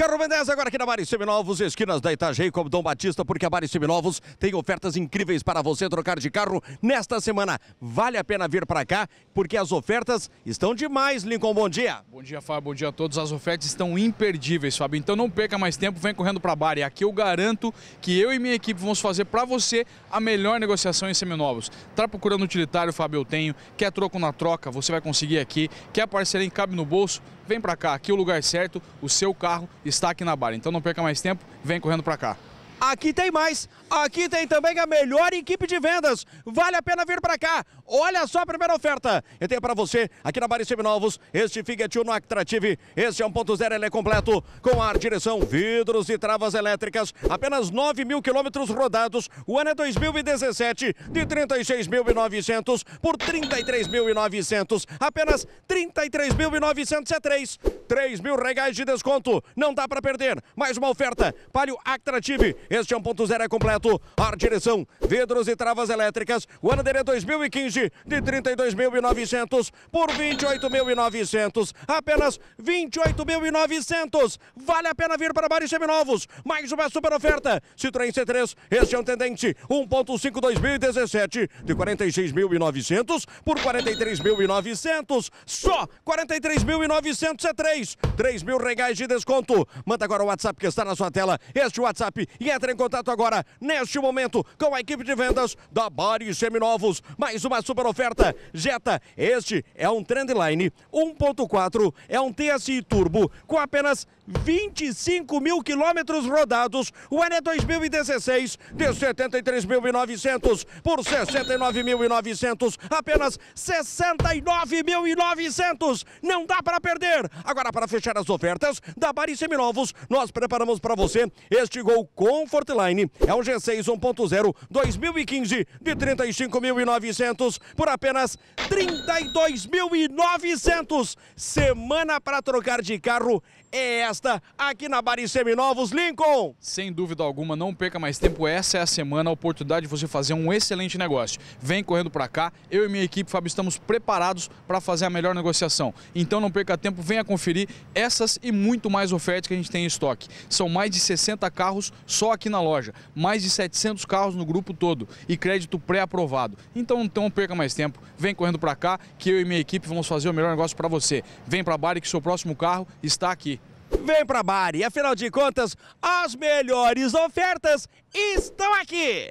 Carro 10 agora aqui na Mari Seminovos, esquinas da Itajaí como Dom Batista, porque a Mari Seminovos tem ofertas incríveis para você trocar de carro nesta semana. Vale a pena vir para cá, porque as ofertas estão demais, Lincoln. Bom dia. Bom dia, Fábio. Bom dia a todos. As ofertas estão imperdíveis, Fábio. Então não perca mais tempo, vem correndo para a Bari. Aqui eu garanto que eu e minha equipe vamos fazer para você a melhor negociação em seminovos. Tá procurando utilitário, Fábio? Eu tenho. Quer troco na troca? Você vai conseguir aqui. Quer parceria em cabe no bolso? Vem para cá. Aqui é o lugar certo. O seu carro está está aqui na Barra. Então não perca mais tempo, vem correndo para cá. Aqui tem mais. Aqui tem também a melhor equipe de vendas. Vale a pena vir para cá. Olha só a primeira oferta. Eu tenho para você aqui na Bari Seminovos este Fiat Uno Actrative. Esse é 1.0, ele é completo com ar, direção, vidros e travas elétricas. Apenas 9 mil quilômetros rodados. O ano é 2017 de 36.900 por 33.900. Apenas 33.900 é 3. 3 mil reais de desconto. Não dá para perder. Mais uma oferta. Palio Actrative. Este é 1.0 é completo. Ar, direção, vidros e travas elétricas. O ano dele é 2015 de 32.900 por 28.900. Apenas 28.900. Vale a pena vir para Bari Seminovos. Mais uma super oferta. Citroën C3, este é um tendente 1.5 2017 de 46.900 por 43.900. Só 43.900 é 3. 3 mil reais de desconto. Manda agora o WhatsApp que está na sua tela. Este WhatsApp e entre em contato agora, neste momento, com a equipe de vendas da Bari Seminovos. Mais uma super super oferta Jetta. Este é um Trendline 1.4, é um TSI Turbo com apenas 25 mil quilômetros rodados. O ENE 2016 de 73.900 por 69.900, apenas 69.900. Não dá para perder. Agora para fechar as ofertas da Bari Seminovos, nós preparamos para você este Gol Comfortline. É um G6 1.0 2015 de 35.900 por apenas 32.900. Semana para trocar de carro é esta, aqui na Bari Seminovos, Lincoln. Sem dúvida alguma, não perca mais tempo, essa é a semana, a oportunidade de você fazer um excelente negócio. Vem correndo para cá, eu e minha equipe, Fábio, estamos preparados para fazer a melhor negociação. Então não perca tempo, venha conferir essas e muito mais ofertas que a gente tem em estoque. São mais de 60 carros só aqui na loja, mais de 700 carros no grupo todo e crédito pré-aprovado. Então não perca mais tempo, vem correndo para cá que eu e minha equipe vamos fazer o melhor negócio para você. Vem para a Bari que seu próximo carro está aqui. Vem pra Bari, afinal de contas, as melhores ofertas estão aqui!